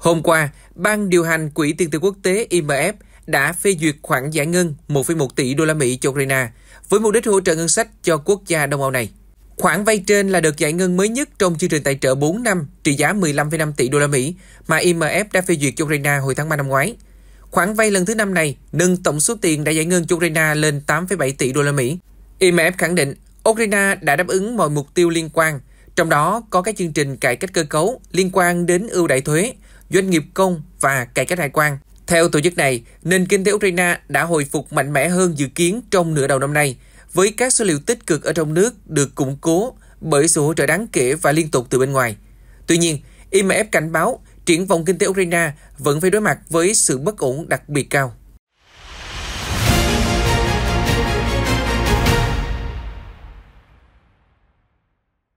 Hôm qua, Ban điều hành Quỹ tiền tệ quốc tế IMF đã phê duyệt khoản giải ngân 1,1 tỷ đô la Mỹ cho Ukraine với mục đích hỗ trợ ngân sách cho quốc gia Đông Âu này. Khoản vay trên là đợt giải ngân mới nhất trong chương trình tài trợ 4 năm trị giá 15,5 tỷ đô la Mỹ mà IMF đã phê duyệt cho Ukraine hồi tháng 3 năm ngoái. Khoản vay lần thứ năm này nâng tổng số tiền đã giải ngân cho Ukraine lên 8,7 tỷ đô la Mỹ. IMF khẳng định Ukraine đã đáp ứng mọi mục tiêu liên quan, trong đó có các chương trình cải cách cơ cấu liên quan đến ưu đại thuế, doanh nghiệp công và cải cách hải quan. Theo tổ chức này, nền kinh tế Ukraine đã hồi phục mạnh mẽ hơn dự kiến trong nửa đầu năm nay, với các số liệu tích cực ở trong nước được củng cố bởi sự hỗ trợ đáng kể và liên tục từ bên ngoài. Tuy nhiên, IMF cảnh báo triển vọng kinh tế Ukraine vẫn phải đối mặt với sự bất ổn đặc biệt cao.